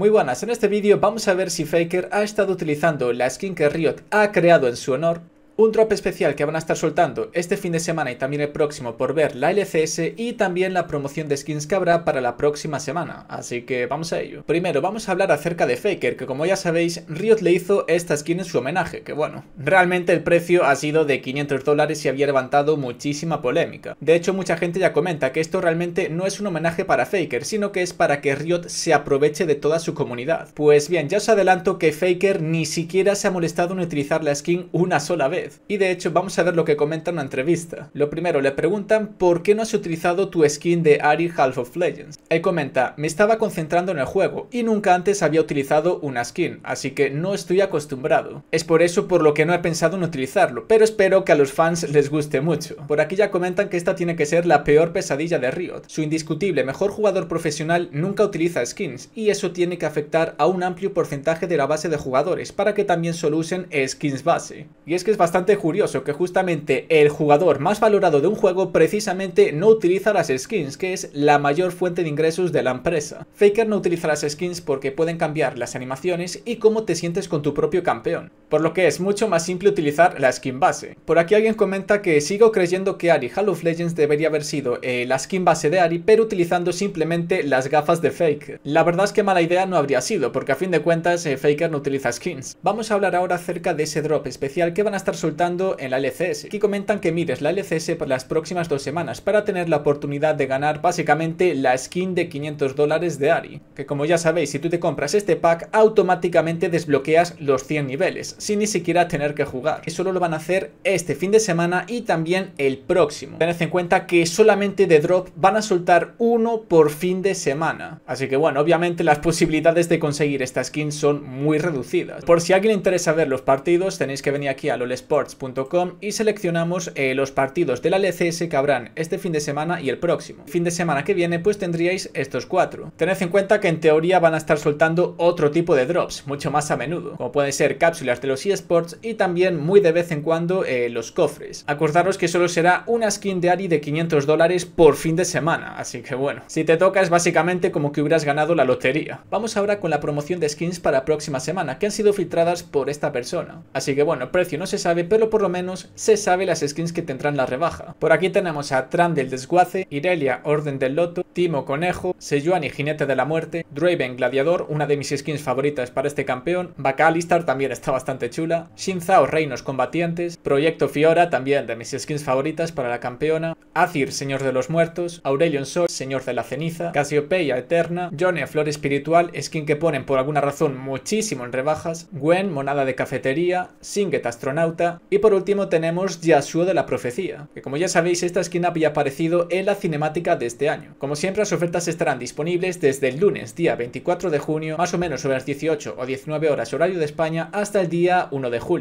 Muy buenas, en este vídeo vamos a ver si Faker ha estado utilizando la skin que Riot ha creado en su honor un drop especial que van a estar soltando este fin de semana y también el próximo por ver la LCS y también la promoción de skins que habrá para la próxima semana, así que vamos a ello. Primero vamos a hablar acerca de Faker, que como ya sabéis, Riot le hizo esta skin en su homenaje, que bueno, realmente el precio ha sido de 500 dólares y había levantado muchísima polémica. De hecho, mucha gente ya comenta que esto realmente no es un homenaje para Faker, sino que es para que Riot se aproveche de toda su comunidad. Pues bien, ya os adelanto que Faker ni siquiera se ha molestado en utilizar la skin una sola vez, y de hecho vamos a ver lo que comenta en una entrevista. Lo primero, le preguntan por qué no has utilizado tu skin de Ari Half of Legends. Él comenta, me estaba concentrando en el juego y nunca antes había utilizado una skin, así que no estoy acostumbrado. Es por eso por lo que no he pensado en utilizarlo, pero espero que a los fans les guste mucho. Por aquí ya comentan que esta tiene que ser la peor pesadilla de Riot. Su indiscutible mejor jugador profesional nunca utiliza skins, y eso tiene que afectar a un amplio porcentaje de la base de jugadores, para que también solo usen skins base. Y es que es bastante bastante curioso que justamente el jugador más valorado de un juego precisamente no utiliza las skins, que es la mayor fuente de ingresos de la empresa. Faker no utiliza las skins porque pueden cambiar las animaciones y cómo te sientes con tu propio campeón, por lo que es mucho más simple utilizar la skin base. Por aquí alguien comenta que sigo creyendo que Ari Hall of Legends debería haber sido eh, la skin base de Ari, pero utilizando simplemente las gafas de Faker. La verdad es que mala idea no habría sido, porque a fin de cuentas eh, Faker no utiliza skins. Vamos a hablar ahora acerca de ese drop especial que van a estar soltando en la LCS. Aquí comentan que mires la LCS por las próximas dos semanas para tener la oportunidad de ganar básicamente la skin de 500 dólares de Ari, que como ya sabéis, si tú te compras este pack, automáticamente desbloqueas los 100 niveles, sin ni siquiera tener que jugar. Y solo lo van a hacer este fin de semana y también el próximo. Tened en cuenta que solamente de drop van a soltar uno por fin de semana. Así que bueno, obviamente las posibilidades de conseguir esta skin son muy reducidas. Por si a alguien le interesa ver los partidos, tenéis que venir aquí a LoL sports.com y seleccionamos eh, los partidos de la LCS que habrán este fin de semana y el próximo. Fin de semana que viene pues tendríais estos cuatro. Tened en cuenta que en teoría van a estar soltando otro tipo de drops, mucho más a menudo, como pueden ser cápsulas de los eSports y también muy de vez en cuando eh, los cofres. Acordaros que solo será una skin de Ari de 500 dólares por fin de semana, así que bueno, si te toca es básicamente como que hubieras ganado la lotería. Vamos ahora con la promoción de skins para próxima semana, que han sido filtradas por esta persona. Así que bueno, precio no se sabe pero por lo menos se sabe las skins que tendrán la rebaja. Por aquí tenemos a Tran del Desguace, Irelia Orden del Loto, Timo Conejo, Sejuani Jinete de la Muerte, Draven Gladiador, una de mis skins favoritas para este campeón, Bacalistar también está bastante chula, Shinzao Reinos Combatientes, Proyecto Fiora también de mis skins favoritas para la campeona, Azir Señor de los Muertos, Aurelion Sol Señor de la Ceniza, Casiopeia Eterna, Johnny Flor Espiritual, skin que ponen por alguna razón muchísimo en rebajas, Gwen Monada de Cafetería, Singet Astronauta, y por último tenemos Yasuo de la Profecía, que como ya sabéis esta skin había aparecido en la cinemática de este año. Como siempre las ofertas estarán disponibles desde el lunes día 24 de junio, más o menos sobre las 18 o 19 horas horario de España, hasta el día 1 de julio.